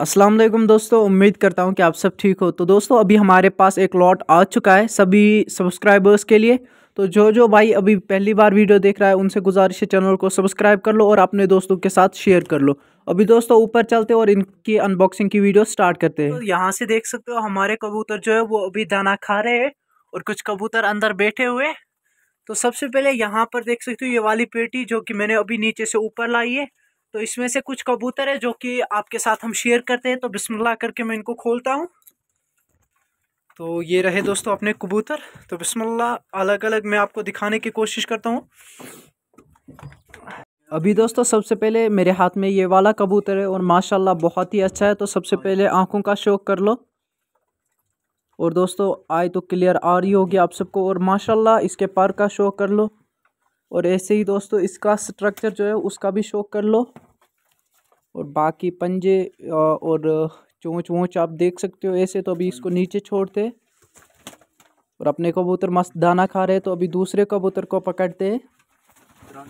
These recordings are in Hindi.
अस्सलाम वालेकुम दोस्तों उम्मीद करता हूँ कि आप सब ठीक हो तो दोस्तों अभी हमारे पास एक लॉट आ चुका है सभी सब्सक्राइबर्स के लिए तो जो जो भाई अभी पहली बार वीडियो देख रहा है उनसे गुजारिश है चैनल को सब्सक्राइब कर लो और अपने दोस्तों के साथ शेयर कर लो अभी दोस्तों ऊपर चलते और इनकी अनबॉक्सिंग की वीडियो स्टार्ट करते हैं तो यहाँ से देख सकते हो हमारे कबूतर जो है वो अभी दाना खा रहे हैं और कुछ कबूतर अंदर बैठे हुए तो सबसे पहले यहाँ पर देख सकते हो ये वाली पेटी जो कि मैंने अभी नीचे से ऊपर लाई है तो इसमें से कुछ कबूतर है जो कि आपके साथ हम शेयर करते हैं तो बिस्मिल्लाह करके मैं इनको खोलता हूँ तो ये रहे दोस्तों अपने कबूतर तो बिस्मिल्लाह अलग अलग मैं आपको दिखाने की कोशिश करता हूँ अभी दोस्तों सबसे पहले मेरे हाथ में ये वाला कबूतर है और माशाल्लाह बहुत ही अच्छा है तो सबसे पहले आंखों का शौक कर लो और दोस्तों आए तो क्लियर आ रही होगी आप सबको और माशाल्लाह इसके पार का शौक कर लो और ऐसे ही दोस्तों इसका स्ट्रक्चर जो है उसका भी शो कर लो और बाकी पंजे और चोंच वोंच आप देख सकते हो ऐसे तो अभी इसको नीचे छोड़ते और अपने कबूतर मस्त दाना खा रहे तो अभी दूसरे कबूतर को पकड़ते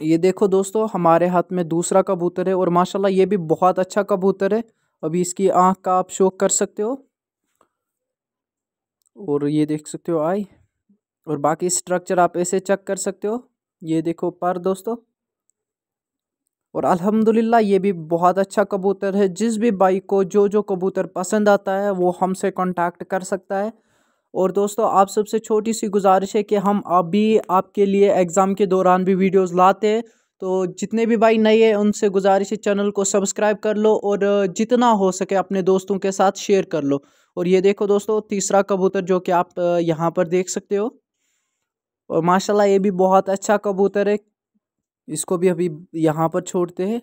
ये देखो दोस्तों हमारे हाथ में दूसरा कबूतर है और माशाल्लाह ये भी बहुत अच्छा कबूतर है अभी इसकी आँख का आप शोक कर सकते हो और ये देख सकते हो आई और बाकी स्ट्रक्चर आप ऐसे चेक कर सकते हो ये देखो पर दोस्तों और अल्हम्दुलिल्लाह ये भी बहुत अच्छा कबूतर है जिस भी बाइक को जो जो कबूतर पसंद आता है वो हमसे कांटेक्ट कर सकता है और दोस्तों आप सबसे छोटी सी गुजारिश है कि हम अभी आपके लिए एग्ज़ाम के दौरान भी वीडियोस लाते हैं तो जितने भी भाई नए हैं उनसे गुजारिश है चैनल को सब्सक्राइब कर लो और जितना हो सके अपने दोस्तों के साथ शेयर कर लो और ये देखो दोस्तों तीसरा कबूतर जो कि आप यहाँ पर देख सकते हो और माशाल्लाह ये भी बहुत अच्छा कबूतर है इसको भी अभी यहाँ पर छोड़ते हैं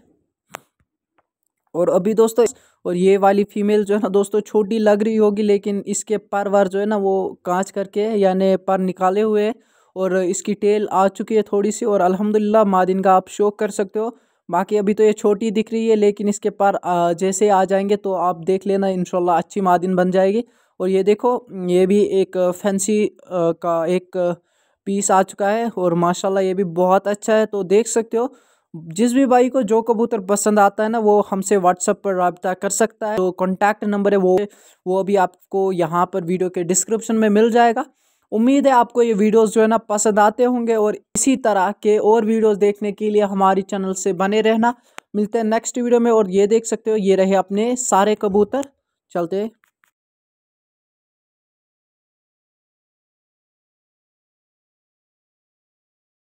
और अभी दोस्तों और ये वाली फीमेल जो है ना दोस्तों छोटी लग रही होगी लेकिन इसके पर वर जो है ना वो कांच करके यानि पर निकाले हुए और इसकी टेल आ चुकी है थोड़ी सी और अल्हम्दुलिल्लाह मादिन का आप शौक कर सकते हो बाकी अभी तो ये छोटी दिख रही है लेकिन इसके पर जैसे आ जाएंगे तो आप देख लेना इन अच्छी मादिन बन जाएगी और ये देखो ये भी एक फैंसी का एक पीस आ चुका है और माशाल्लाह ये भी बहुत अच्छा है तो देख सकते हो जिस भी भाई को जो कबूतर पसंद आता है ना वो हमसे व्हाट्सअप पर रबता कर सकता है तो कॉन्टैक्ट नंबर है वो वो भी आपको यहाँ पर वीडियो के डिस्क्रिप्शन में मिल जाएगा उम्मीद है आपको ये वीडियोस जो है ना पसंद आते होंगे और इसी तरह के और वीडियोस देखने के लिए हमारी चैनल से बने रहना मिलते हैं नेक्स्ट वीडियो में और ये देख सकते हो ये रहे अपने सारे कबूतर चलते